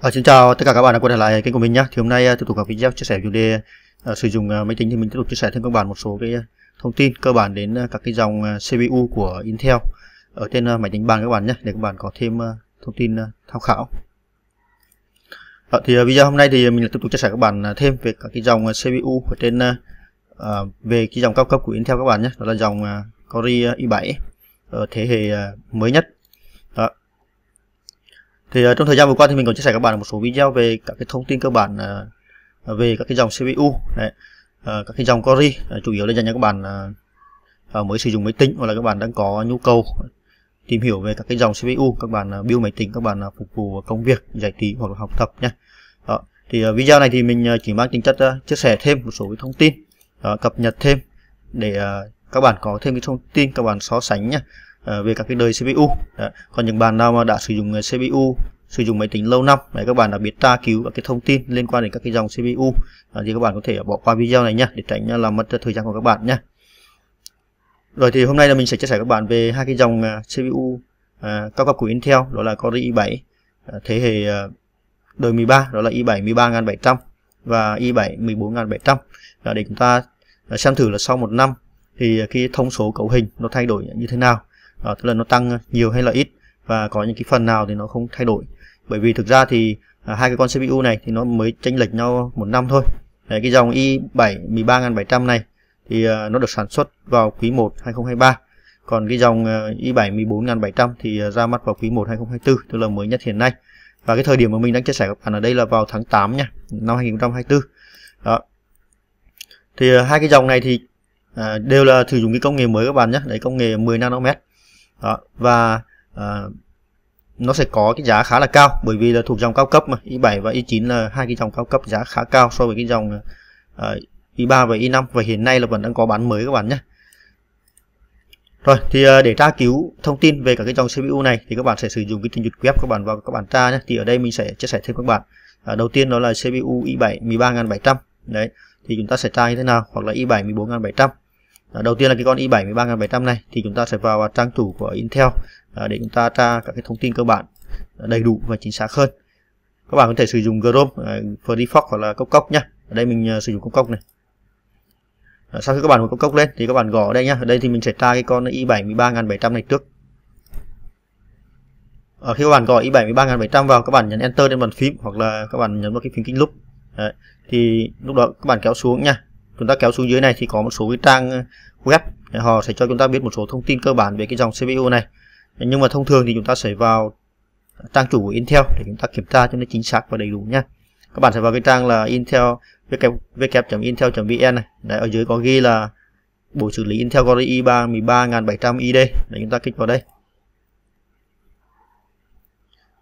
À, xin chào tất cả các bạn đã quay trở lại kênh của mình nhé. Thì hôm nay ờ, tiếp tục các video chia sẻ chủ đề uh, sử dụng uh, máy tính thì mình tiếp tục chia sẻ thêm các bạn một số cái thông tin cơ bản đến uh, các cái dòng CPU của Intel ở trên uh, máy tính bàn các bạn nhé để các bạn có thêm uh, thông tin uh, tham khảo. À, thì uh, video hôm nay thì mình tiếp tục chia sẻ các bạn uh, thêm về các cái dòng uh, CPU ở trên uh, về cái dòng cao cấp của Intel các bạn nhé. Đó là dòng uh, Core i7 uh, thế hệ uh, mới nhất thì uh, trong thời gian vừa qua thì mình còn chia sẻ các bạn một số video về các cái thông tin cơ bản uh, về các cái dòng CPU đấy uh, các cái dòng Core uh, chủ yếu là dành cho các bạn uh, mới sử dụng máy tính hoặc là các bạn đang có nhu cầu tìm hiểu về các cái dòng CPU các bạn uh, build máy tính các bạn uh, phục vụ công việc giải trí hoặc là học tập nhé đó thì uh, video này thì mình chỉ mang tính chất uh, chia sẻ thêm một số cái thông tin uh, cập nhật thêm để uh, các bạn có thêm cái thông tin các bạn so sánh nhé Ờ, về các cái đời CPU đấy. còn những bạn nào mà đã sử dụng ờ, CPU sử dụng máy tính lâu năm để các bạn đã biết tra cứu các cái thông tin liên quan đến các cái dòng CPU à, ờ, thì các bạn có thể bỏ qua video này nhé để tránh làm mất thời gian của các bạn nhé rồi thì hôm nay là mình sẽ chia sẻ các bạn về hai cái dòng CPU à, cao cấp của Intel đó là Core i7 thế hệ đời 13 đó là i7 13700 và i7 14700 để chúng ta xem thử là sau một năm thì cái thông số cấu hình nó thay đổi như thế nào à, tức là nó tăng nhiều hay là ít và có những cái phần nào thì nó không thay đổi bởi vì thực ra thì à, hai cái con CPU này thì nó mới chênh lệch nhau một năm thôi Đấy, cái dòng i7 13700 này thì à, nó được sản xuất vào quý 1 2023 còn cái dòng à, i7 14700 thì à, ra mắt vào quý 1 2024 tức là mới nhất hiện nay và cái thời điểm mà mình đang chia sẻ các bạn ở đây là vào tháng 8 nha năm 2024 đó thì à, hai cái dòng này thì à, đều là sử dụng cái công nghệ mới các bạn nhé đấy công nghệ 10 nanomet đó và à, nó sẽ có cái giá khá là cao bởi vì là thuộc dòng cao cấp mà i7 và i9 là hai cái dòng cao cấp giá khá cao so với cái dòng à, i3 và i5 và hiện nay là vẫn đang có bán mới các bạn nhé rồi thì à, để tra cứu thông tin về các cái dòng CPU này thì các bạn sẽ sử dụng cái trình duyệt web các bạn vào các bạn tra nhé. Thì ở đây mình sẽ chia sẻ thêm các bạn. À, đầu tiên đó là CPU i7 13700. Đấy, thì chúng ta sẽ tra như thế nào hoặc là i7 14700. Ờ, đầu tiên là cái con i 7 13700 này thì chúng ta sẽ vào trang chủ của Intel ờ, để chúng ta tra các cái thông tin cơ bản ờ, đầy đủ và chính xác hơn các bạn có thể sử dụng Chrome, Firefox hoặc là cốc cốc nhé ở đây mình sử dụng cốc cốc này sau khi các bạn hồi cốc cốc lên thì các bạn gõ ở đây nhé. ở đây thì mình sẽ tra cái con i 7 13700 này trước ở khi các bạn gõ i 7 13700 vào các bạn nhấn enter lên bàn phím hoặc là các bạn nhấn vào cái phím kính lúc Đấy. thì lúc đó các bạn kéo xuống nha chúng ta kéo xuống dưới này thì có một số cái trang ờ, web họ sẽ cho chúng ta biết một số thông tin cơ bản về cái dòng CPU này nhưng mà thông thường thì chúng ta sẽ vào trang chủ của Intel để chúng ta kiểm tra cho nó chính xác và đầy đủ nhé các bạn sẽ vào cái trang là Intel www.intel.vn này đấy ở dưới có ghi là bộ xử lý Intel Core i 3 13700 ID để chúng ta kích vào đây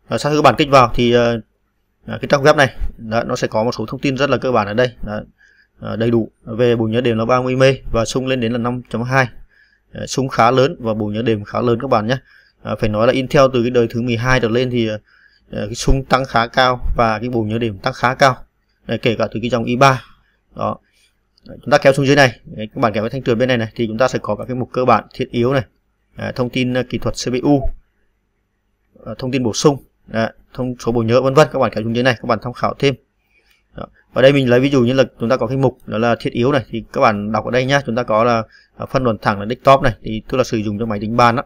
à, sau khi các bạn kích vào thì ờ, cái trang web này đó, nó sẽ có một số thông tin rất là cơ bản ở đây đó. À, đầy đủ về bộ nhớ đệm là 30 mm và sung lên đến là 5.2 à, súng khá lớn và bộ nhớ đệm khá lớn các bạn nhé à, phải nói là Intel từ cái đời thứ 12 trở lên thì cái sung tăng khá cao và cái bộ nhớ đệm tăng khá cao kể cả từ cái dòng i3 đó chúng ta kéo xuống dưới này các bạn kéo cái thanh tuyền bên này này thì chúng ta sẽ có các cái mục cơ bản thiết yếu này thông tin kỹ thuật CPU thông tin bổ sung thông số bộ nhớ vân vân các bạn kéo xuống dưới này các bạn tham khảo thêm ở đây mình lấy ví dụ như là chúng ta có cái mục đó là thiết yếu này thì các bạn đọc ở đây nhá chúng ta có là à, phân đoạn thẳng là desktop này thì tức là sử dụng cho máy tính bàn đó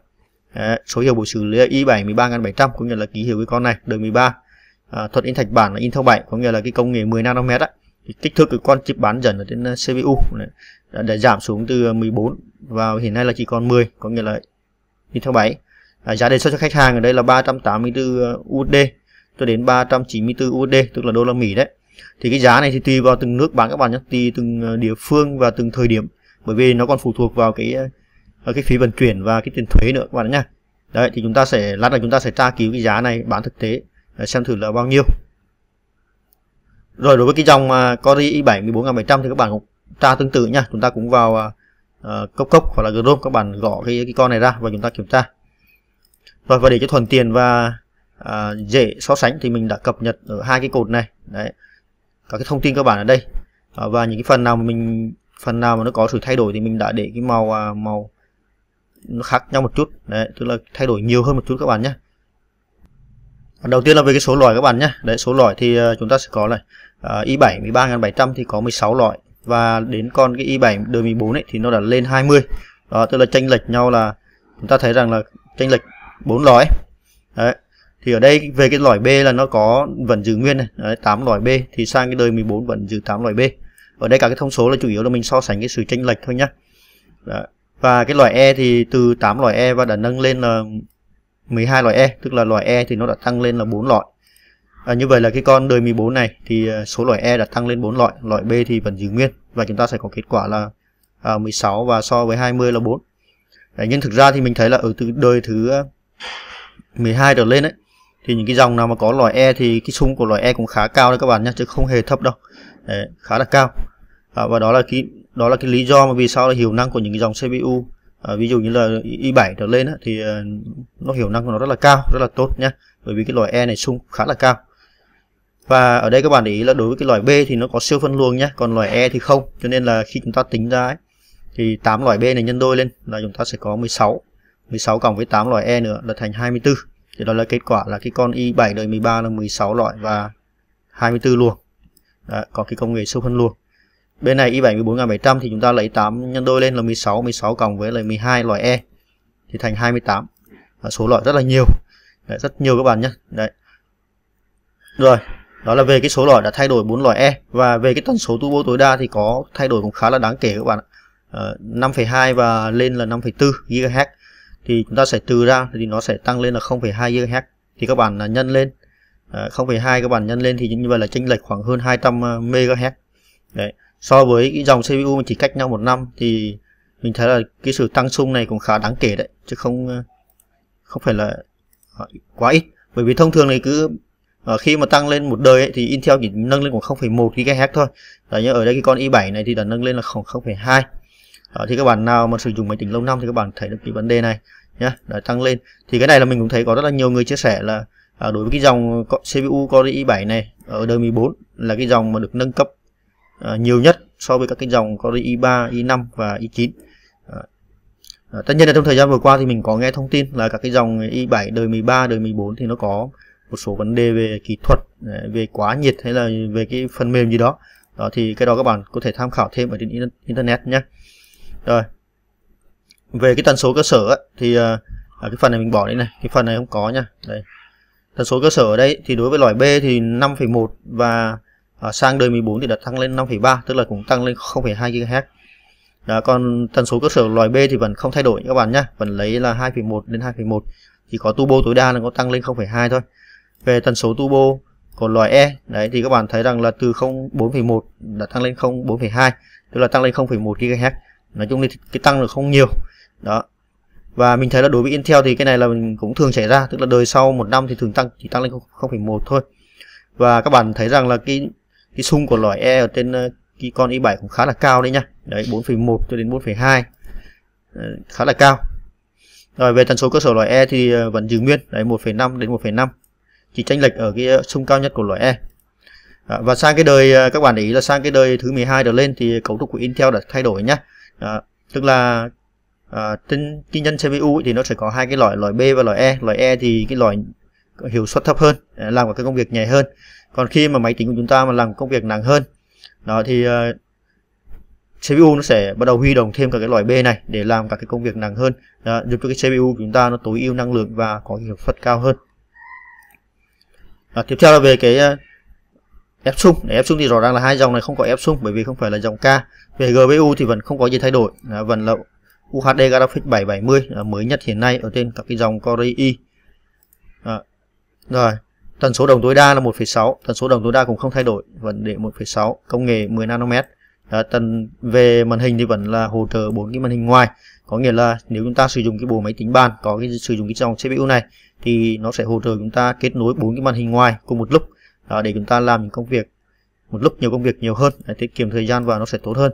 Đấy, số hiệu bộ xử lý là i7 13700 có nghĩa là ký hiệu cái con này đời 13 à, thuật in thạch bản là in Intel bảy có nghĩa là cái công nghệ 10 nanomet á thì kích thước của con chip bán dần ở trên à, CPU này, à, đã, giảm xuống từ 14 vào hiện nay là chỉ còn 10 có nghĩa là Intel 7 à, giá đề xuất cho khách hàng ở đây là 384 USD cho đến 394 USD tức là đô la Mỹ đấy thì cái giá này thì tùy vào từng nước bán các bạn nhé tùy từng ờ, địa phương và từng thời điểm bởi vì nó còn phụ thuộc vào cái ờ, cái phí vận chuyển và cái tiền thuế nữa các bạn nhá đấy thì chúng ta sẽ lát là chúng ta sẽ tra cứu cái giá này bán thực tế ờ, xem thử là bao nhiêu rồi đối với cái dòng mà Cori i7 14700 thì các bạn cũng tra tương tự nha chúng ta cũng vào uh, cốc cốc hoặc là Chrome các bạn gõ cái cái con này ra và chúng ta kiểm tra rồi và để cho thuận tiện và uh, dễ so sánh thì mình đã cập nhật ở hai cái cột này đấy các cái thông tin cơ bản ở đây à, và những cái phần nào mà mình phần nào mà nó có sự thay đổi thì mình đã để cái màu à, màu nó khác nhau một chút đấy tức là thay đổi nhiều hơn một chút các bạn nhé đầu tiên là về cái số loại các bạn nhé đấy số loại thì à, chúng ta sẽ có này à, i7 13700 thì có 16 loại và đến con cái i7 đời 14 ấy thì nó đã lên 20 đó tức là chênh lệch nhau là chúng ta thấy rằng là chênh lệch 4 loại đấy thì ở đây về cái lõi B là nó có vẫn giữ nguyên này đấy, 8 lõi B thì sang cái đời 14 vẫn giữ 8 lõi B ở đây cả cái thông số là chủ yếu là mình so sánh cái sự chênh lệch thôi nhá đấy. và cái loại E thì từ 8 loại E và đã nâng lên là 12 loại E tức là loại E thì nó đã tăng lên là 4 loại à, như vậy là cái con đời 14 này thì à, số loại E đã tăng lên 4 loại loại B thì vẫn giữ nguyên và chúng ta sẽ có kết quả là à, 16 và so với 20 là 4 Đấy, nhưng thực ra thì mình thấy là ở từ đời thứ 12 à, trở lên ấy, thì những cái dòng nào mà có loại E thì cái sung của loại E cũng khá cao đấy các bạn nhé chứ không hề thấp đâu đấy, khá là cao à, và đó là cái đó là cái lý do mà vì sao là hiệu năng của những cái dòng CPU à, ví dụ như là i7 trở lên á, thì à, nó hiệu năng của nó rất là cao rất là tốt nhé bởi vì cái loại E này sung khá là cao và ở đây các bạn để ý là đối với cái loại B thì nó có siêu phân luồng nhé còn loại E thì không cho nên là khi chúng ta tính ra ấy, thì 8 loại B này nhân đôi lên là chúng ta sẽ có 16 16 cộng với 8 loại E nữa là thành 24 thì đó là kết quả là cái con i7 đời 13 là 16 loại và 24 luồng Đấy, có cái công nghệ siêu phân luồng bên này i7 14700 thì chúng ta lấy 8 nhân đôi lên là 16 16 cộng với lại 12 loại e thì thành 28 và số loại rất là nhiều Đấy, rất nhiều các bạn nhé Đấy. rồi đó là về cái số loại đã thay đổi 4 loại E và về cái tần số turbo tối đa thì có thay đổi cũng khá là đáng kể các bạn ạ à, ờ, 5,2 và lên là 5,4 GHz thì chúng ta sẽ trừ ra thì nó sẽ tăng lên là 0,2 GHz thì các bạn à, nhân lên 0,2 à, các bạn nhân lên thì như vậy là chênh lệch khoảng hơn 200 à, MHz đấy so với cái dòng CPU chỉ cách nhau một năm thì mình thấy là cái sự tăng sung này cũng khá đáng kể đấy chứ không không phải là quá ít bởi vì thông thường này cứ khi mà tăng lên một đời ấy, thì Intel chỉ nâng lên khoảng 0,1 GHz thôi đấy, nhưng ở đây cái con i7 này thì đã nâng lên là khoảng 0,2 đó, thì các bạn nào mà sử dụng máy tính lâu năm thì các bạn thấy được cái vấn đề này nhé đã tăng lên thì cái này là mình cũng thấy có rất là nhiều người chia sẻ là à, đối với cái dòng CPU Core i7 này ở đời 14 là cái dòng mà được nâng cấp à, nhiều nhất so với các cái dòng Core i3, i5 và i9 à, tất nhiên là trong thời gian vừa qua thì mình có nghe thông tin là các cái dòng i7 đời 13, đời 14 thì nó có một số vấn đề về kỹ thuật à, về quá nhiệt hay là về cái phần mềm gì đó đó thì cái đó các bạn có thể tham khảo thêm ở trên internet nhé rồi về cái tần số cơ sở ấy, thì à, à, cái phần này mình bỏ đi này cái phần này không có nha đây tần số cơ sở ở đây thì đối với loại B thì 5,1 và à, sang đời 14 thì đã tăng lên 5,3 tức là cũng tăng lên 0,2 GHz đó, còn tần số cơ sở loại B thì vẫn không thay đổi các bạn nhé vẫn lấy là 2,1 đến 2,1 chỉ có turbo tối đa là có tăng lên 0,2 thôi về tần số turbo còn loại E đấy thì các bạn thấy rằng là từ 04,1 đã tăng lên 04,2 tức là tăng lên 0,1 GHz nói chung thì cái tăng được không nhiều đó và mình thấy là đối với Intel thì cái này là mình cũng thường xảy ra tức là đời sau một năm thì thường tăng chỉ tăng lên 0,1 thôi và các bạn thấy rằng là cái cái xung của loại E ở trên ờ, cái con i7 cũng khá là cao đấy nhá đấy 4,1 cho đến 4,2 ờ, khá là cao rồi về tần số cơ sở loại E thì ờ, vẫn giữ nguyên đấy 1,5 đến 1,5 chỉ tranh lệch ở cái xung cao nhất của loại E và sang cái đời các bạn để ý là sang cái đời thứ 12 trở lên thì cấu trúc của Intel đã thay đổi nhá à, tức là à, trên chi nhân CPU thì nó sẽ có hai cái loại loại B và loại E loại E thì cái loại hiệu suất thấp hơn à, làm các công việc nhẹ hơn còn khi mà máy tính của chúng ta mà làm công việc nặng hơn đó thì uh, ờ, CPU nó sẽ bắt đầu huy động thêm các cái loại B này để làm các cái công việc nặng hơn đó, giúp cho cái CPU của chúng ta nó tối ưu năng lượng và có hiệu suất cao hơn đó, tiếp theo là về cái uh, ép xung để ép xung thì rõ ràng là hai dòng này không có ép xung bởi vì không phải là dòng K về GPU thì vẫn không có gì thay đổi à, vẫn là UHD Graphics 770 à, mới nhất hiện nay ở trên các cái dòng Core i à, rồi tần số đồng tối đa là 1,6 tần số đồng tối đa cũng không thay đổi vẫn để 1,6 công nghệ 10 nanomet à, tần về màn hình thì vẫn là hỗ trợ bốn cái màn hình ngoài có nghĩa là nếu chúng ta sử dụng cái bộ máy tính bàn có cái sử dụng cái dòng CPU này thì nó sẽ hỗ trợ chúng ta kết nối bốn cái màn hình ngoài cùng một lúc à, để chúng ta làm những công việc một lúc nhiều công việc nhiều hơn để tiết kiệm thời gian và nó sẽ tốt hơn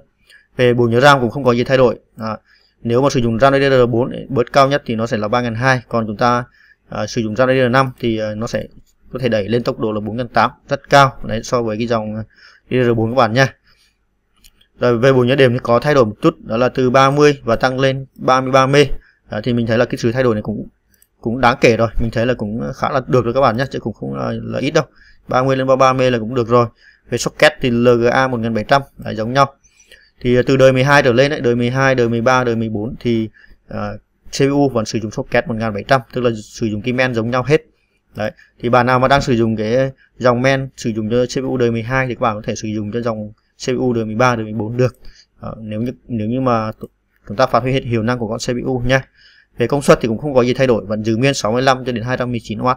về bù nhớ RAM cũng không có gì thay đổi à, nếu mà sử dụng RAM DDR4 bớt cao nhất thì nó sẽ là ba hai, còn chúng ta à, sử dụng RAM DDR5 thì à, nó sẽ có thể đẩy lên tốc độ là bốn tám, rất cao đấy so với cái dòng DDR4 các bạn nha rồi về bù nhớ đệm thì có thay đổi một chút đó là từ 30 và tăng lên 33 mê à, thì mình thấy là cái sự thay đổi này cũng cũng đáng kể rồi mình thấy là cũng khá là được rồi các bạn nhé chứ cũng không là, là ít đâu 30 lên 33 là cũng được rồi về socket thì LGA 1700 là giống nhau thì à, từ đời 12 trở lên đấy, đời 12 đời 13 đời 14 thì uh, à, CPU vẫn sử dụng socket 1700 tức là sử dụng kim men giống nhau hết đấy thì bạn nào mà đang sử dụng cái dòng men sử dụng cho CPU đời 12 thì các bạn có thể sử dụng cho dòng CPU đời 13 đời 14 được uh, nếu như nếu như mà chúng ta phát huy hết hiệu năng của con CPU nha về công suất thì cũng không có gì thay đổi vẫn giữ nguyên 65 cho đến 219W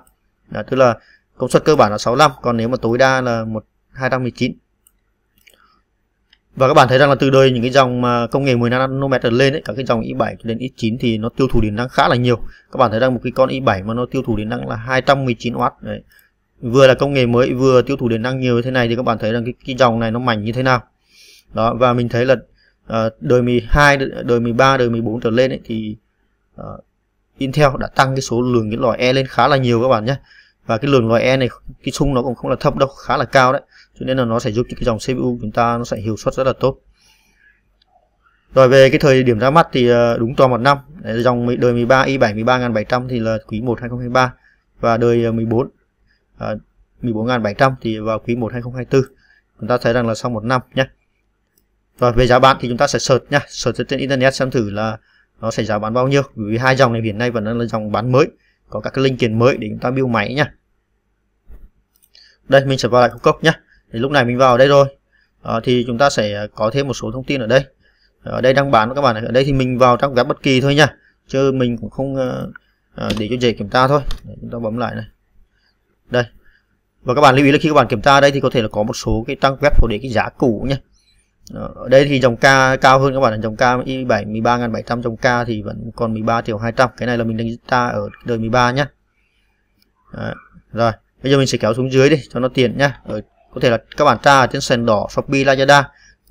đó, tức là công suất cơ bản là 65 còn nếu mà tối đa là một 219 và các bạn thấy rằng là từ đời những cái dòng mà công nghệ 10 trở lên ấy, các cái dòng i7 đến i9 thì nó tiêu thụ điện năng khá là nhiều. Các bạn thấy rằng một cái con i7 mà nó tiêu thụ điện năng là 219W đấy. Vừa là công nghệ mới vừa tiêu thụ điện năng nhiều như thế này thì các bạn thấy rằng cái, cái dòng này nó mạnh như thế nào. Đó và mình thấy là uh, đời 12, đời 13, đời 14 trở lên ấy, thì uh, Intel đã tăng cái số lượng cái loại E lên khá là nhiều các bạn nhé và cái lượng loại e này cái xung nó cũng không là thấp đâu khá là cao đấy cho nên là nó sẽ giúp cho cái dòng CPU chúng ta nó sẽ hiệu suất rất là tốt rồi về cái thời điểm ra mắt thì ờ, đúng toàn một năm đấy, dòng đời 13 i 7 13700 thì là quý 1 2023 và đời 14 à, 14700 thì vào quý 1 2024 chúng ta thấy rằng là sau một năm nhé rồi về giá bán thì chúng ta sẽ search nhá search trên internet xem thử là nó sẽ giá bán bao nhiêu vì hai dòng này hiện nay vẫn đang là dòng bán mới có các cái linh kiện mới để chúng ta build máy nhá đây mình sẽ vào lại cung cấp nhá thì lúc này mình vào đây rồi à, thì chúng ta sẽ có thêm một số thông tin ở đây ở ờ, đây đang bán các bạn ở đây thì mình vào trang web bất kỳ thôi nha chứ mình cũng không ờ, để cho dễ kiểm tra thôi để chúng ta bấm lại này đây và các bạn lưu ý là khi các bạn kiểm tra đây thì có thể là có một số cái trang web có để cái giá cũ nhé ở đây thì dòng K cao hơn các bạn là dòng K i 7 13700 dòng K thì vẫn còn 13 triệu 200 cái này là mình đánh ta ở đời 13 nhá rồi bây giờ mình sẽ kéo xuống dưới đi cho nó tiền nhá ở, có thể là các bạn tra ở trên sàn đỏ Shopee Lazada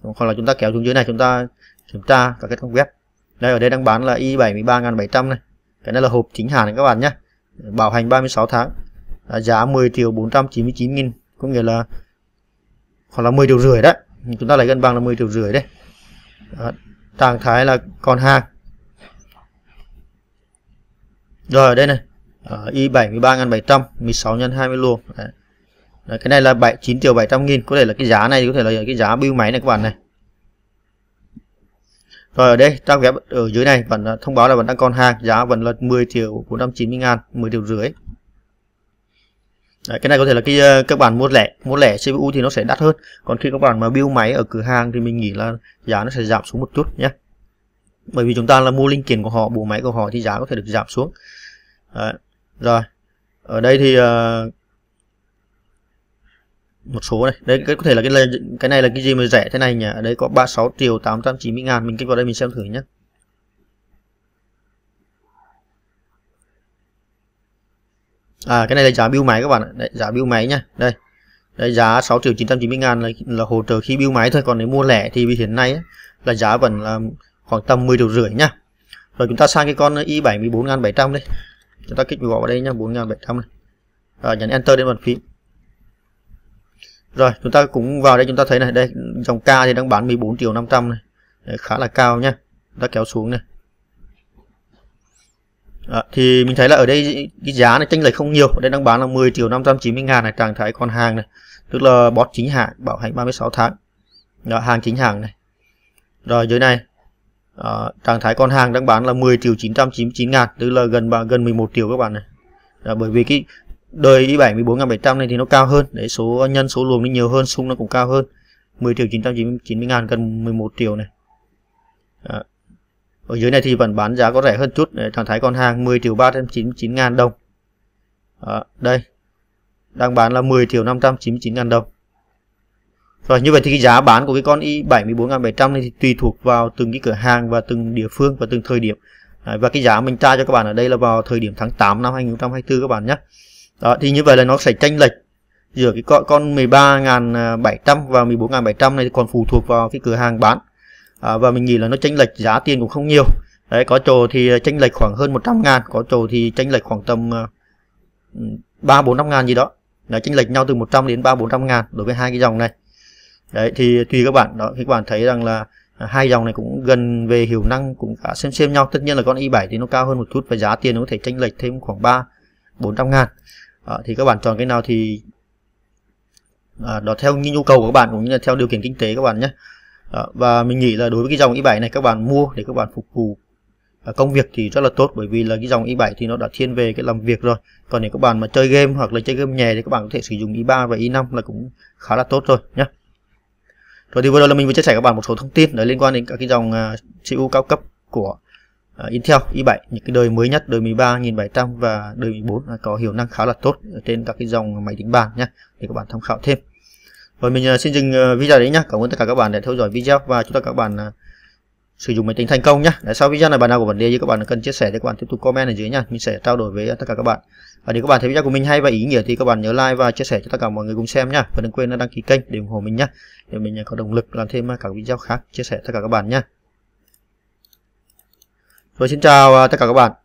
hoặc là chúng ta kéo xuống dưới này chúng ta kiểm tra cả cái trang web đây ở đây đang bán là i 7 13700 này cái này là hộp chính hãng các bạn nhá bảo hành 36 tháng giá 10 triệu 499 nghìn có nghĩa là khoảng là 10 triệu rưỡi đấy chúng ta lấy cân bằng là 10 triệu rưỡi đấy trạng thái là còn hàng rồi ở đây này ở y 73.700 16 nhân 20 luồng đấy. Đấy, cái này là 7 9 triệu 700 nghìn có thể là cái giá này có thể là cái giá bưu máy này các bạn này rồi ở đây trang web ở dưới này vẫn à, thông báo là vẫn đang còn hàng giá vẫn là 10 triệu 490 ngàn 10 triệu rưỡi Đấy, cái này có thể là khi ờ, các bạn mua lẻ mua lẻ CPU thì nó sẽ đắt hơn còn khi các bạn mà build máy ở cửa hàng thì mình nghĩ là giá nó sẽ giảm xuống một chút nhé bởi vì chúng ta là mua linh kiện của họ bộ máy của họ thì giá có thể được giảm xuống Đấy. rồi ở đây thì uh, một số này đây cái có thể là cái cái này là cái gì mà rẻ thế này nhỉ ở đây có 36 triệu 890 ngàn mình kích vào đây mình xem thử nhé à cái này là giá bill máy các bạn ạ Đấy, giá bill máy nhá, đây đây giá 6 triệu 990 ngàn là, là hỗ trợ khi bill máy thôi còn nếu mua lẻ thì vì hiện nay ấy, là giá vẫn là khoảng tầm 10 triệu rưỡi nhá, rồi chúng ta sang cái con i7 14700 đây chúng ta kích gọi vào đây nha 4700 này à, nhấn enter đến bàn phím rồi chúng ta cũng vào đây chúng ta thấy này đây dòng K thì đang bán 14 triệu 500 này đấy, khá là cao nhá ta kéo xuống này đó, thì mình thấy là ở đây cái giá này tranh lệch không nhiều ở đây đang bán là 10 triệu 590 ngàn này trạng thái còn hàng này tức là bot chính hãng bảo hành 36 tháng Đó, hàng chính hãng này rồi dưới này à, trạng thái con hàng đang bán là 10 triệu 999 ngàn tức là gần gần 11 triệu các bạn này Đó, bởi vì cái đời i7 14700 này thì nó cao hơn để số nhân số luồng nó nhiều hơn xung nó cũng cao hơn 10 triệu 990 ngàn gần 11 triệu này Đó ở dưới này thì vẫn bán giá có rẻ hơn chút để thằng thái con hàng 10 triệu 399 ngàn đồng à, đây đang bán là 10 triệu 599 ngàn đồng rồi như vậy thì cái giá bán của cái con i 74.700 này thì tùy thuộc vào từng cái cửa hàng và từng địa phương và từng thời điểm Đấy, và cái giá mình tra cho các bạn ở đây là vào thời điểm tháng 8 năm 2024 các bạn nhé đó thì như vậy là nó sẽ tranh lệch giữa cái con, con 13.700 và 14.700 này còn phụ thuộc vào cái cửa hàng bán à, và mình nghĩ là nó tranh lệch giá tiền cũng không nhiều đấy có trồ thì tranh lệch khoảng hơn 100 ngàn có trồ thì tranh lệch khoảng tầm ờ, ba bốn năm ngàn gì đó là tranh lệch nhau từ 100 đến ba bốn trăm ngàn đối với hai cái dòng này đấy thì tùy các bạn đó các bạn thấy rằng là à, hai dòng này cũng gần về hiệu năng cũng khá xem xem nhau tất nhiên là con i7 thì nó cao hơn một chút và giá tiền nó có thể tranh lệch thêm khoảng ba bốn trăm ngàn à, thì các bạn chọn cái nào thì à, đó theo nhu cầu của các bạn cũng như là theo điều kiện kinh tế các bạn nhé đó, và mình nghĩ là đối với cái dòng i7 này các bạn mua để các bạn phục vụ công việc thì rất là tốt bởi vì là cái dòng i7 thì nó đã thiên về cái làm việc rồi còn nếu các bạn mà chơi game hoặc là chơi game nhẹ thì các bạn có thể sử dụng i3 và i5 là cũng khá là tốt rồi nhé rồi thì vừa rồi là mình vừa chia sẻ các bạn một số thông tin để liên quan đến các cái dòng CPU à, cao cấp của à, Intel i7 những cái đời mới nhất đời 13700 và đời 14 uh, à, có hiệu năng khá là tốt trên các cái dòng máy tính bàn nhé để các bạn tham khảo thêm rồi mình à, xin dừng à, video đấy nhá cảm ơn tất cả các bạn đã theo dõi video và chúc tất cả các bạn à, sử dụng máy tính thành công nhá để sau video này bạn nào có vấn đề gì các bạn cần chia sẻ thì các bạn tiếp tục comment ở dưới nhá mình sẽ trao đổi với tất cả các bạn và nếu các bạn thấy video của mình hay và ý nghĩa thì các bạn nhớ like và chia sẻ cho tất cả mọi người cùng xem nhá và đừng quên đăng ký kênh để ủng hộ mình nhá để mình có động lực làm thêm các video khác chia sẻ tất cả các bạn nhá rồi xin chào tất cả các bạn